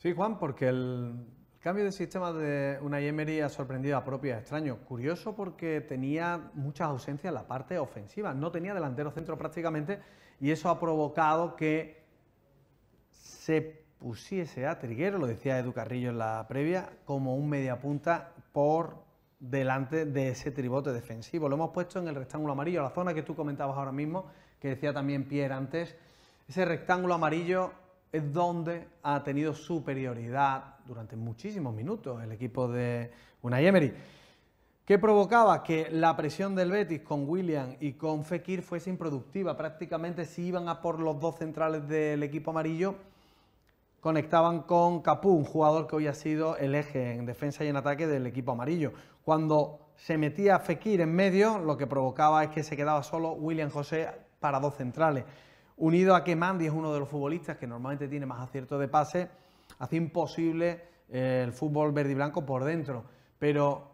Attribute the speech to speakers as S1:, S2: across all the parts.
S1: Sí, Juan, porque el cambio de sistema de una Emery ha sorprendido a propios extraños. Curioso porque tenía muchas ausencias en la parte ofensiva. No tenía delantero centro prácticamente y eso ha provocado que se pusiese a Triguero, lo decía Edu Carrillo en la previa, como un mediapunta por delante de ese tribote defensivo. Lo hemos puesto en el rectángulo amarillo, la zona que tú comentabas ahora mismo, que decía también Pierre antes. Ese rectángulo amarillo es donde ha tenido superioridad durante muchísimos minutos el equipo de Unai Emery, que provocaba que la presión del Betis con William y con Fekir fuese improductiva. Prácticamente si iban a por los dos centrales del equipo amarillo, conectaban con Capú, un jugador que hoy ha sido el eje en defensa y en ataque del equipo amarillo. Cuando se metía Fekir en medio, lo que provocaba es que se quedaba solo William José para dos centrales unido a que Mandy es uno de los futbolistas que normalmente tiene más aciertos de pase, hace imposible eh, el fútbol verde y blanco por dentro. Pero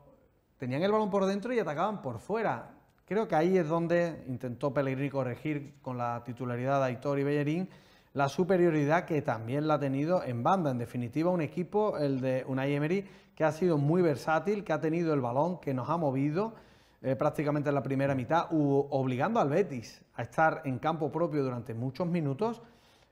S1: tenían el balón por dentro y atacaban por fuera. Creo que ahí es donde intentó Pellegrini corregir con la titularidad de Aitor y Bellerín la superioridad que también la ha tenido en banda. En definitiva, un equipo, el de Unai Emery, que ha sido muy versátil, que ha tenido el balón, que nos ha movido eh, prácticamente en la primera mitad, obligando al Betis a estar en campo propio durante muchos minutos.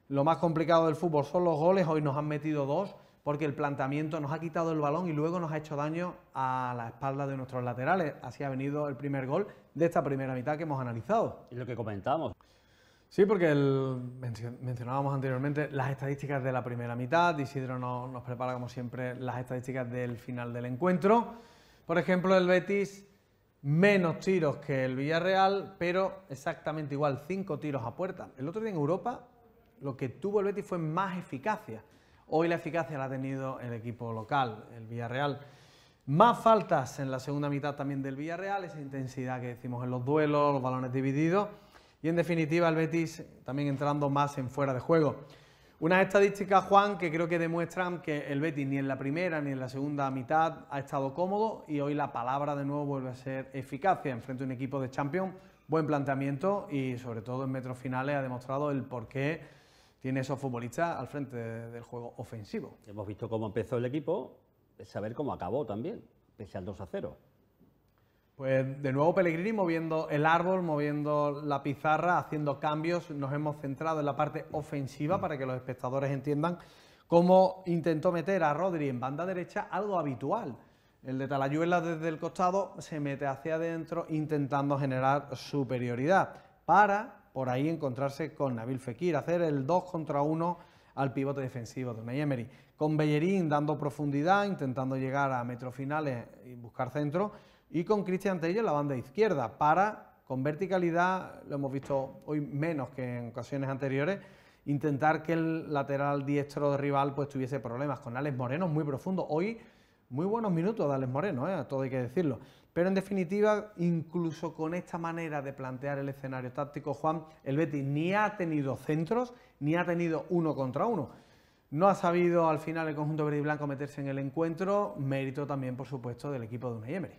S1: Lo más complicado del fútbol son los goles, hoy nos han metido dos porque el planteamiento nos ha quitado el balón y luego nos ha hecho daño a la espalda de nuestros laterales. Así ha venido el primer gol de esta primera mitad que hemos analizado. Y lo que comentamos. Sí, porque mencionábamos anteriormente las estadísticas de la primera mitad. Isidro nos prepara, como siempre, las estadísticas del final del encuentro. Por ejemplo, el Betis menos tiros que el Villarreal, pero exactamente igual, cinco tiros a puerta. El otro día en Europa lo que tuvo el Betis fue más eficacia. Hoy la eficacia la ha tenido el equipo local, el Villarreal. Más faltas en la segunda mitad también del Villarreal, esa intensidad que decimos en los duelos, los balones divididos y en definitiva el Betis también entrando más en fuera de juego. Unas estadísticas, Juan, que creo que demuestran que el Betis ni en la primera ni en la segunda mitad ha estado cómodo y hoy la palabra de nuevo vuelve a ser eficacia. frente a un equipo de Champions, buen planteamiento y sobre todo en metros finales ha demostrado el porqué tiene esos futbolistas al frente del juego ofensivo. Hemos visto cómo empezó el equipo, saber cómo acabó también, pese al 2 a 0. Pues, de nuevo Pellegrini moviendo el árbol, moviendo la pizarra, haciendo cambios. Nos hemos centrado en la parte ofensiva para que los espectadores entiendan cómo intentó meter a Rodri en banda derecha, algo habitual. El de Talayuela desde el costado se mete hacia adentro intentando generar superioridad para por ahí encontrarse con Nabil Fekir, hacer el 2 contra 1 al pivote defensivo de Emery. Con Bellerín dando profundidad, intentando llegar a metro finales y buscar centro y con Cristian Tello en la banda izquierda para, con verticalidad, lo hemos visto hoy menos que en ocasiones anteriores, intentar que el lateral diestro de rival pues tuviese problemas con Alex Moreno, muy profundo. Hoy muy buenos minutos de Alex Moreno, ¿eh? todo hay que decirlo. Pero en definitiva, incluso con esta manera de plantear el escenario táctico, Juan, el Betis ni ha tenido centros, ni ha tenido uno contra uno. No ha sabido al final el conjunto verde y blanco meterse en el encuentro, mérito también, por supuesto, del equipo de Unai Emery.